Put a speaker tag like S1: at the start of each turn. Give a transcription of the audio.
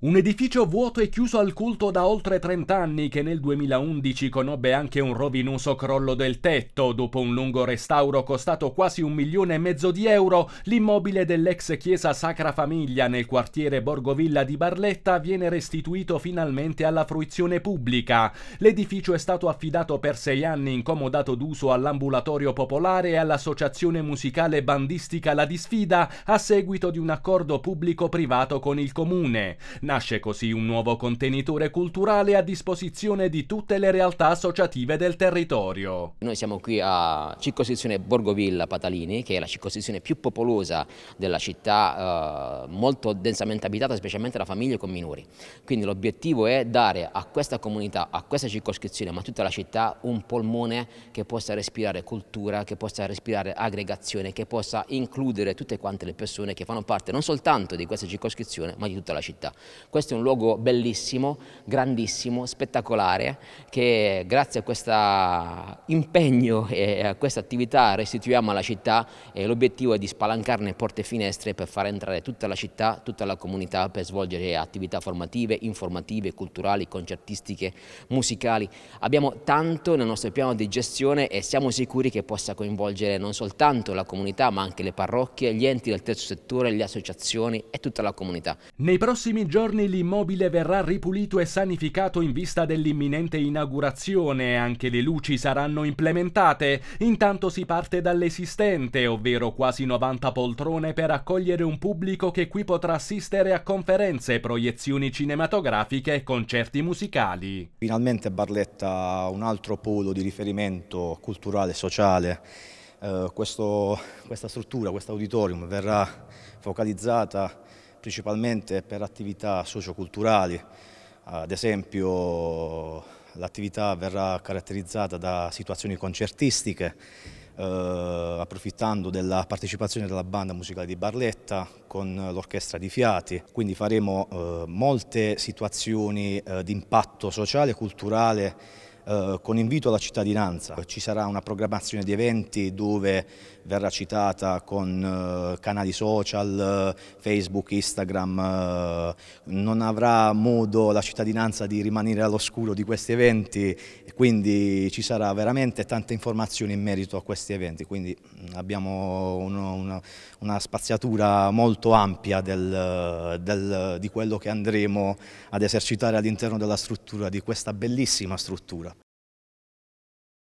S1: Un edificio vuoto e chiuso al culto da oltre 30 anni che nel 2011 conobbe anche un rovinoso crollo del tetto. Dopo un lungo restauro costato quasi un milione e mezzo di euro, l'immobile dell'ex chiesa Sacra Famiglia nel quartiere Borgovilla di Barletta viene restituito finalmente alla fruizione pubblica. L'edificio è stato affidato per sei anni incomodato d'uso all'ambulatorio popolare e all'associazione musicale bandistica La Disfida a seguito di un accordo pubblico-privato con il comune. Nasce così un nuovo contenitore culturale a disposizione
S2: di tutte le realtà associative del territorio. Noi siamo qui a circoscrizione Borgovilla Patalini, che è la circoscrizione più popolosa della città, eh, molto densamente abitata, specialmente da famiglie con minori. Quindi l'obiettivo è dare a questa comunità, a questa circoscrizione, ma a tutta la città, un polmone che possa respirare cultura, che possa respirare aggregazione, che possa includere tutte quante le persone che fanno parte non soltanto di questa circoscrizione, ma di tutta la città. Questo è un luogo bellissimo, grandissimo, spettacolare, che grazie a questo impegno e a questa attività restituiamo alla città e l'obiettivo è di spalancarne porte e finestre per far entrare tutta la città, tutta la comunità per svolgere attività formative, informative, culturali, concertistiche, musicali. Abbiamo tanto nel nostro piano di gestione e siamo sicuri che possa coinvolgere non soltanto la comunità ma anche le parrocchie, gli enti del terzo settore, le associazioni e tutta la comunità.
S1: Nei prossimi giorni giorni l'immobile verrà ripulito e sanificato in vista dell'imminente inaugurazione, anche le luci saranno implementate. Intanto si parte dall'esistente, ovvero quasi 90 poltrone per accogliere un pubblico che qui potrà assistere a conferenze, proiezioni cinematografiche e concerti musicali.
S3: Finalmente Barletta ha un altro polo di riferimento culturale e sociale. Eh, questo, questa struttura, questo auditorium verrà focalizzata principalmente per attività socioculturali, ad esempio l'attività verrà caratterizzata da situazioni concertistiche, eh, approfittando della partecipazione della banda musicale di Barletta con l'orchestra di Fiati, quindi faremo eh, molte situazioni eh, di impatto sociale e culturale eh, con invito alla cittadinanza. Ci sarà una programmazione di eventi dove verrà citata con eh, canali social, eh, Facebook, Instagram, non avrà modo la cittadinanza di rimanere all'oscuro di questi eventi quindi ci sarà veramente tante informazioni in merito a questi eventi, quindi mm, abbiamo uno, una spaziatura molto ampia del, del, di quello che andremo ad esercitare all'interno della struttura, di questa bellissima struttura.